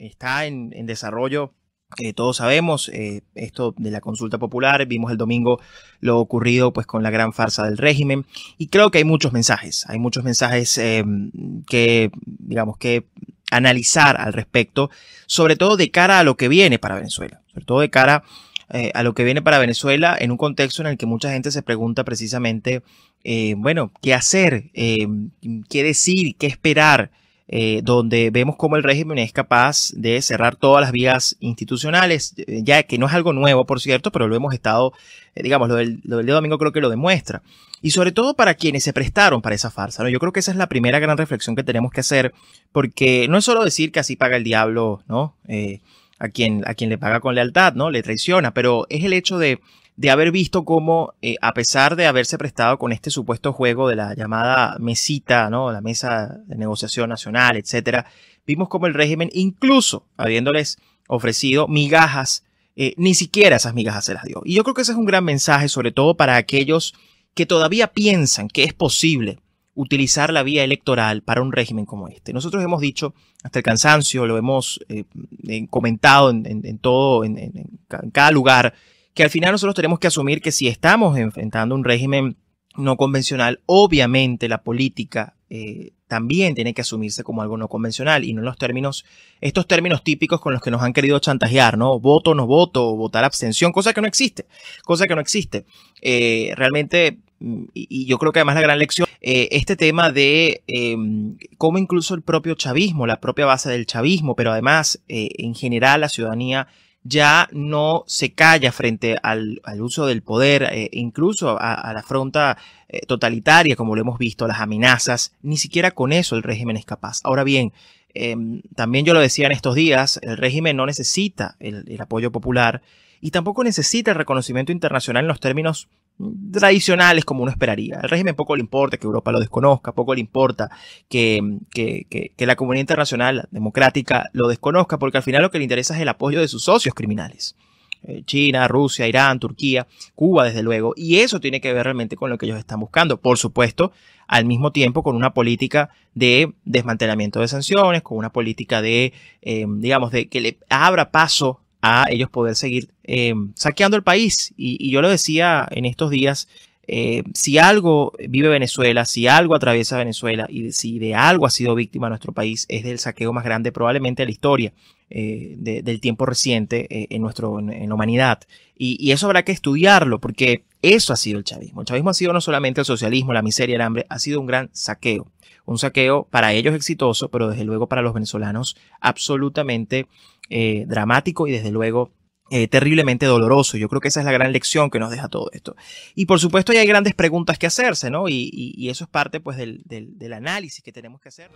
está en, desarrollo. que todos sabemos eh, esto de la consulta popular, vimos el domingo lo ocurrido pues con la gran farsa del régimen y creo que hay muchos mensajes, hay muchos mensajes eh, que digamos que analizar al respecto, sobre todo de cara a lo que viene para Venezuela, sobre todo de cara eh, a lo que viene para Venezuela en un contexto en el que mucha gente se pregunta precisamente, bueno, ¿qué hacer? ¿Qué decir? ¿Qué esperar? Eh, donde vemos cómo el régimen es capaz de cerrar todas las vías institucionales, eh, ya que no es algo nuevo, por cierto, pero lo hemos estado, eh, digamos, lo del, domingo creo que lo demuestra. Y sobre todo para quienes se prestaron para esa farsa, ¿no? Yo creo que esa es la primera gran reflexión que tenemos que hacer, porque no es solo decir que así paga el diablo, ¿no? a quien, a quien le paga con lealtad, ¿no? Le traiciona, pero es el hecho de de haber visto cómo, eh, a pesar de haberse prestado con este supuesto juego de la llamada mesita, ¿no? la mesa de negociación nacional, etcétera, vimos cómo el régimen, incluso habiéndoles ofrecido migajas, eh, ni siquiera esas migajas se las dio. Y yo creo que ese es un gran mensaje, sobre todo para aquellos que todavía piensan que es posible utilizar la vía electoral para un régimen como este. Nosotros hemos dicho hasta el cansancio, lo hemos eh, comentado en, todo, en, en cada lugar, que al final nosotros tenemos que asumir que si estamos enfrentando un régimen no convencional, obviamente la política eh, también tiene que asumirse como algo no convencional y no en los términos, estos términos típicos con los que nos han querido chantajear, ¿no? Voto, no voto, votar abstención, cosa que no existe, cosa que no existe. Eh, realmente, y, yo creo que además la gran lección, eh, este tema de em, cómo incluso el propio chavismo, la propia base del chavismo, pero además en general la ciudadanía ya no se calla frente al, uso del poder, eh, incluso a, la afronta eh, totalitaria, como lo hemos visto, las amenazas, ni siquiera con eso el régimen es capaz. Ahora bien, em, también yo lo decía en estos días, el régimen no necesita el apoyo popular y tampoco necesita el reconocimiento internacional en los términos tradicionales como uno esperaría. Al régimen poco le importa que Europa lo desconozca, poco le importa que, la comunidad internacional democrática lo desconozca, porque al final lo que le interesa es el apoyo de sus socios criminales. Eh, China, Rusia, Irán, Turquía, Cuba, desde luego. Y eso tiene que ver realmente con lo que ellos están buscando. Por supuesto, al mismo tiempo con una política de desmantelamiento de sanciones, con una política de, eh, digamos, de que le abra paso a ellos poder seguir eh, saqueando el país. Y, yo lo decía en estos días, eh, si algo vive Venezuela, si algo atraviesa Venezuela y si de algo ha sido víctima nuestro país, es del saqueo más grande probablemente de la historia. Eh, del tiempo reciente en, nuestro, en, la humanidad. Y, y, eso habrá que estudiarlo, porque eso ha sido el chavismo. El chavismo ha sido no solamente el socialismo, la miseria, el hambre, ha sido un gran saqueo. Un saqueo para ellos exitoso, pero desde luego para los venezolanos absolutamente eh, dramático y desde luego eh, terriblemente doloroso. Yo creo que esa es la gran lección que nos deja todo esto. Y por supuesto, ya hay grandes preguntas que hacerse, ¿no? Y, eso es parte pues, del análisis que tenemos que hacer.